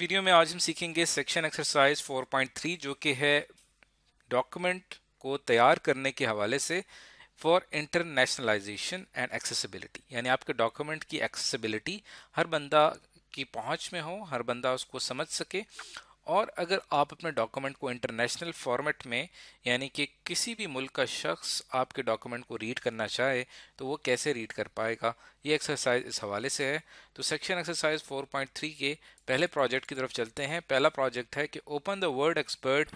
video में आज हम सीखेंगे सेक्शन एक्सरसाइज 4.3 जो कि है डॉक्यूमेंट को तैयार करने के हवाले से फॉर इंटरनेशनलाइजेशन एंड एक्सेसिबिलिटी यानी आपके डॉक्यूमेंट की एक्सेसिबिलिटी हर बंदा की पहुंच में हो हर बंदा उसको समझ सके और अगर आप अपने डॉक्यूमेंट को इंटरनेशनल फॉर्मेट में यानी कि किसी भी मुल्क का शख्स आपके डॉक्यूमेंट को रीड करना चाहे तो वो कैसे रीड कर पाएगा ये एक्सरसाइज इस हवाले से है तो सेक्शन एक्सरसाइज 4.3 के पहले प्रोजेक्ट की तरफ चलते हैं पहला प्रोजेक्ट है कि open the word expert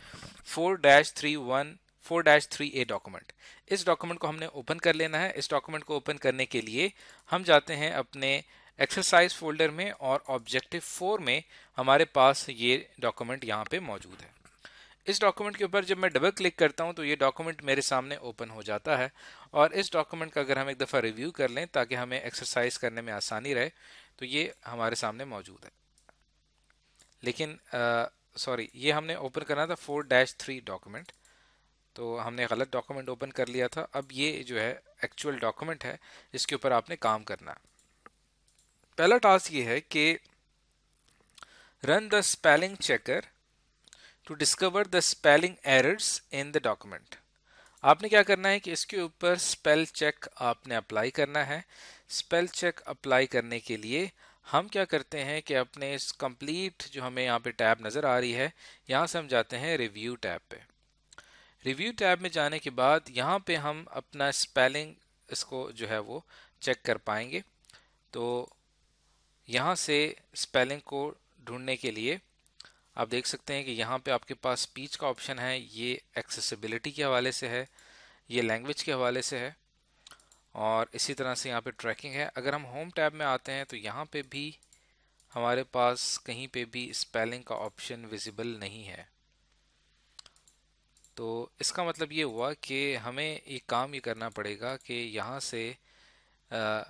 four dash three one four dash three A document इस डॉक्यूमेंट को हमने ओपन कर लेना है इस डॉक्यूमेंट को ओपन करने के लिए हम जाते हैं अपने एक्सरसाइज फोल्डर में और ऑब्जेक्टिव फोर में हमारे पास ये डॉक्यूमेंट यहाँ पे मौजूद है इस डॉक्यूमेंट के ऊपर जब मैं डबल क्लिक करता हूँ तो ये डॉक्यूमेंट मेरे सामने ओपन हो जाता है और इस डॉक्यूमेंट का अगर हम एक दफ़ा रिव्यू कर लें ताकि हमें एक्सरसाइज करने में आसानी रहे तो ये हमारे सामने मौजूद है लेकिन सॉरी ये हमने ओपन करना था फोर डैश थ्री डॉक्यूमेंट तो हमने गलत डॉक्यूमेंट ओपन कर लिया था अब ये जो है एक्चुअल डॉक्यूमेंट है इसके ऊपर आपने काम करना है पहला टास्क ये है कि run the spelling checker to discover the spelling errors in the document आपने क्या करना है कि इसके ऊपर स्पेल चेक आपने अप्लाई करना है स्पेल चेक अप्लाई करने के लिए हम क्या करते हैं कि अपने इस कंप्लीट जो हमें यहाँ पे टैब नज़र आ रही है यहाँ से हम जाते हैं रिव्यू टैब पे रिव्यू टैब में जाने के बाद यहाँ पे हम अपना स्पेलिंग इसको जो है वो चेक कर पाएंगे तो यहाँ से स्पेलिंग को ढूंढने के लिए आप देख सकते हैं कि यहाँ पे आपके पास स्पीच का ऑप्शन है ये एक्सेसिबिलिटी के हवाले से है ये लैंग्वेज के हवाले से है और इसी तरह से यहाँ पे ट्रैकिंग है अगर हम होम टैब में आते हैं तो यहाँ पे भी हमारे पास कहीं पे भी स्पेलिंग का ऑप्शन विजिबल नहीं है तो इसका मतलब ये हुआ कि हमें एक काम ये करना पड़ेगा कि यहाँ से आ,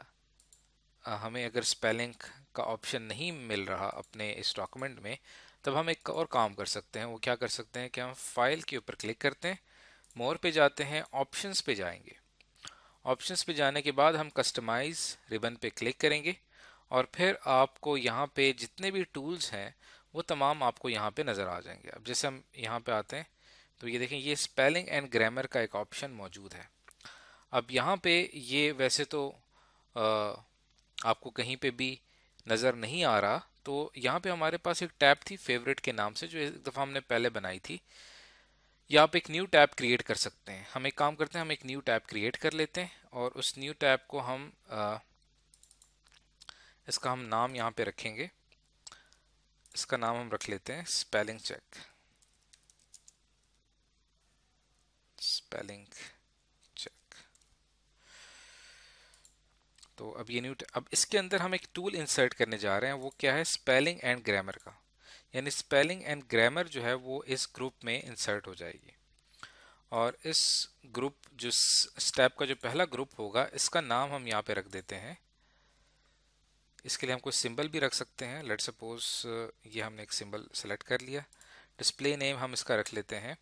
हमें अगर स्पेलिंग का ऑप्शन नहीं मिल रहा अपने इस डॉक्यूमेंट में तब हम एक और काम कर सकते हैं वो क्या कर सकते हैं कि हम फाइल के ऊपर क्लिक करते हैं मोर पे जाते हैं ऑप्शंस पे जाएंगे ऑप्शंस पे जाने के बाद हम कस्टमाइज रिबन पे क्लिक करेंगे और फिर आपको यहाँ पे जितने भी टूल्स हैं वो तमाम आपको यहाँ पे नज़र आ जाएंगे अब जैसे हम यहाँ पे आते हैं तो ये देखें ये स्पेलिंग एंड ग्रामर का एक ऑप्शन मौजूद है अब यहाँ पे ये वैसे तो आ, आपको कहीं पे भी नज़र नहीं आ रहा तो यहाँ पे हमारे पास एक टैब थी फेवरेट के नाम से जो एक दफ़ा हमने पहले बनाई थी या आप एक न्यू टैब क्रिएट कर सकते हैं हम एक काम करते हैं हम एक न्यू टैब क्रिएट कर लेते हैं और उस न्यू टैब को हम आ, इसका हम नाम यहाँ पे रखेंगे इसका नाम हम रख लेते हैं स्पेलिंग चेक स्पेलिंग तो अब ये न्यूट अब इसके अंदर हम एक टूल इंसर्ट करने जा रहे हैं वो क्या है स्पेलिंग एंड ग्रामर का यानी स्पेलिंग एंड ग्रामर जो है वो इस ग्रुप में इंसर्ट हो जाएगी और इस ग्रुप जो स्टेप का जो पहला ग्रुप होगा इसका नाम हम यहाँ पे रख देते हैं इसके लिए हम कोई सिंबल भी रख सकते हैं लेट सपोज ये हमने एक सिंबल सेलेक्ट कर लिया डिस्प्ले नेम हम इसका रख लेते हैं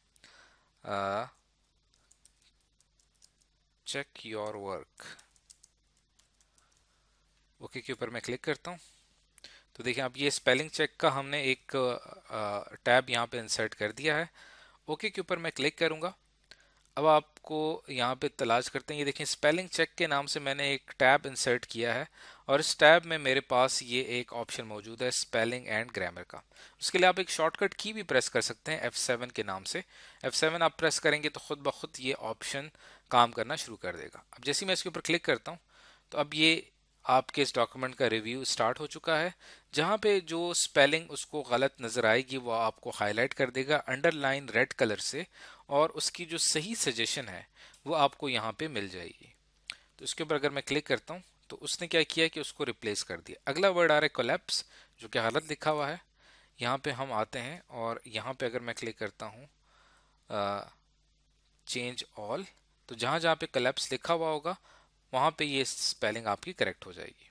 चेक योर वर्क ओके के ऊपर मैं क्लिक करता हूँ तो देखिए आप ये स्पेलिंग चेक का हमने एक टैब यहाँ पे इंसर्ट कर दिया है ओके के ऊपर मैं क्लिक करूँगा अब आपको यहाँ पे तलाश करते हैं ये देखिए स्पेलिंग चेक के नाम से मैंने एक टैब इंसर्ट किया है और इस टैब में मेरे पास ये एक ऑप्शन मौजूद है स्पेलिंग एंड ग्रामर का उसके लिए आप एक शॉर्टकट की भी प्रेस कर सकते हैं F7 के नाम से F7 आप प्रेस करेंगे तो ख़ुद ब खुद ये ऑप्शन काम करना शुरू कर देगा अब जैसे मैं इसके ऊपर क्लिक करता हूँ तो अब ये आपके इस डॉक्यूमेंट का रिव्यू स्टार्ट हो चुका है जहाँ पे जो स्पेलिंग उसको गलत नज़र आएगी वो आपको हाईलाइट कर देगा अंडरलाइन रेड कलर से और उसकी जो सही सजेशन है वो आपको यहाँ पे मिल जाएगी तो इसके ऊपर अगर मैं क्लिक करता हूँ तो उसने क्या किया कि उसको रिप्लेस कर दिया अगला वर्ड आ रहा है कोलेप्स जो कि हालत लिखा हुआ है यहाँ पर हम आते हैं और यहाँ पर अगर मैं क्लिक करता हूँ चेंज ऑल तो जहाँ जहाँ पे कलेप्स लिखा हुआ होगा वहाँ पे ये स्पेलिंग आपकी करेक्ट हो जाएगी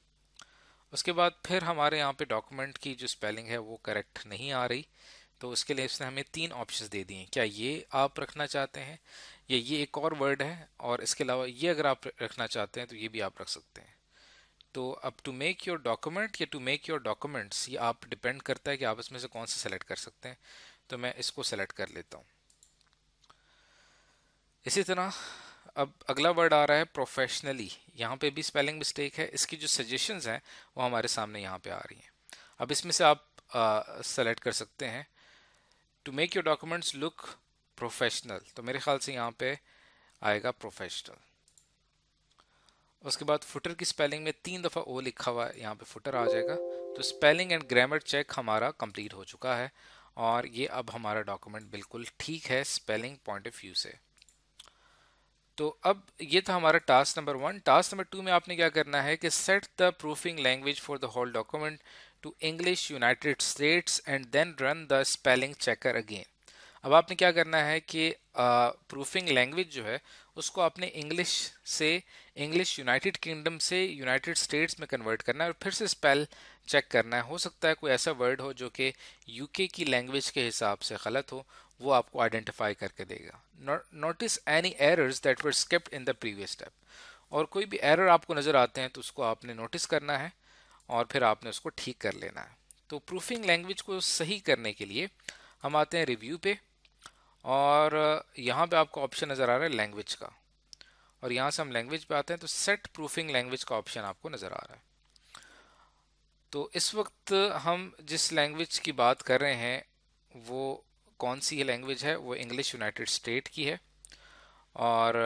उसके बाद फिर हमारे यहाँ पे डॉक्यूमेंट की जो स्पेलिंग है वो करेक्ट नहीं आ रही तो उसके लिए इसने हमें तीन ऑप्शन दे दिए क्या ये आप रखना चाहते हैं या ये एक और वर्ड है और इसके अलावा ये अगर आप रखना चाहते हैं तो ये भी आप रख सकते हैं तो अब टू मेक योर डॉक्यूमेंट या टू मेक योर डॉक्यूमेंट्स ये आप डिपेंड करता है कि आप इसमें से कौन सा सेलेक्ट कर सकते हैं तो मैं इसको सेलेक्ट कर लेता हूँ इसी तरह अब अगला वर्ड आ रहा है प्रोफेशनली यहाँ पे भी स्पेलिंग मिस्टेक है इसकी जो सजेशंस हैं वो हमारे सामने यहाँ पे आ रही हैं अब इसमें से आप सेलेक्ट कर सकते हैं to make your documents look professional तो मेरे ख्याल से यहाँ पे आएगा प्रोफेशनल उसके बाद फुटर की स्पेलिंग में तीन दफ़ा ओ लिखा हुआ है यहाँ पे फुटर आ जाएगा तो स्पेलिंग एंड ग्रामर चेक हमारा कंप्लीट हो चुका है और ये अब हमारा डॉक्यूमेंट बिल्कुल ठीक है स्पेलिंग पॉइंट ऑफ व्यू से तो अब ये था हमारा task number one task number two में आपने क्या करना है कि set the proofing language for the whole document to English United States and then run the spelling checker again अब आपने क्या करना है कि प्रूफिंग लैंग्वेज जो है उसको आपने इंग्लिश से इंग्लिश यूनाइटेड किंगडम से यूनाइटेड स्टेट्स में कन्वर्ट करना है और फिर से स्पेल चेक करना है हो सकता है कोई ऐसा वर्ड हो जो कि यूके की लैंग्वेज के हिसाब से गलत हो वो आपको आइडेंटिफाई करके देगा notice any errors that were skipped in the previous step और कोई भी एरर आपको नज़र आते हैं तो उसको आपने नोटिस करना है और फिर आपने उसको ठीक कर लेना है तो प्रूफिंग लैंग्वेज को सही करने के लिए हम आते हैं रिव्यू पे और यहाँ पे आपको ऑप्शन नज़र आ रहा है लैंग्वेज का और यहाँ से हम लैंग्वेज पे आते हैं तो सेट प्रूफिंग लैंग्वेज का ऑप्शन आपको नज़र आ रहा है तो इस वक्त हम जिस लैंग्वेज की बात कर रहे हैं वो कौन सी लैंग्वेज है वो इंग्लिश यूनाइटेड स्टेट की है और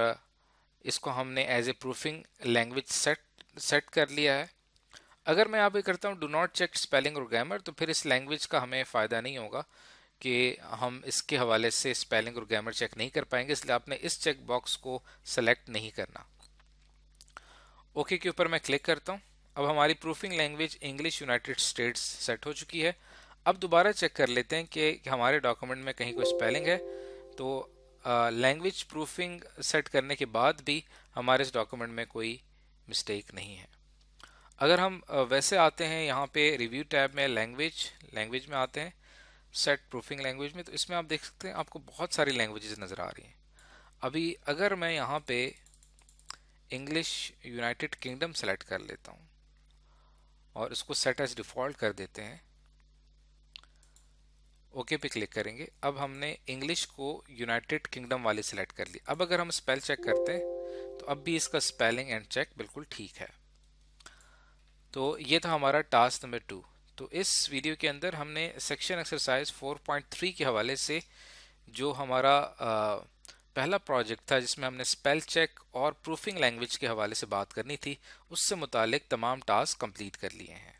इसको हमने as a proofing language set set कर लिया है अगर मैं यहाँ पे करता हूँ डू नॉट चेक स्पेलिंग और ग्रामर तो फिर इस लैंग्वेज का हमें फ़ायदा नहीं होगा कि हम इसके हवाले से स्पेलिंग और ग्रामर चेक नहीं कर पाएंगे इसलिए आपने इस चेक बॉक्स को सेलेक्ट नहीं करना ओके okay के ऊपर मैं क्लिक करता हूँ अब हमारी proofing language English United States set हो चुकी है अब दोबारा चेक कर लेते हैं कि हमारे डॉक्यूमेंट में कहीं कोई स्पेलिंग है तो लैंग्वेज प्रूफिंग सेट करने के बाद भी हमारे इस डॉक्यूमेंट में कोई मिस्टेक नहीं है अगर हम वैसे आते हैं यहाँ पे रिव्यू टैब में लैंग्वेज लैंग्वेज में आते हैं सेट प्रूफिंग लैंग्वेज में तो इसमें आप देख सकते हैं आपको बहुत सारी लैंग्वेजेस नज़र आ रही हैं अभी अगर मैं यहाँ पे इंग्लिश यूनाइटेड किंगडम सेलेक्ट कर लेता हूँ और इसको सेट एज डिफ़ॉल्ट कर देते हैं ओके पे क्लिक करेंगे अब हमने इंग्लिश को यूनाइटेड किंगडम वाले सेलेक्ट कर ली अब अगर हम स्पेल चेक करते हैं तो अब भी इसका स्पेलिंग एंड चेक बिल्कुल ठीक है तो ये था हमारा टास्क नंबर टू तो इस वीडियो के अंदर हमने सेक्शन एक्सरसाइज 4.3 के हवाले से जो हमारा पहला प्रोजेक्ट था जिसमें हमने स्पेल चेक और प्रूफिंग लैंग्वेज के हवाले से बात करनी थी उससे मुतल तमाम टास्क कम्प्लीट कर लिए हैं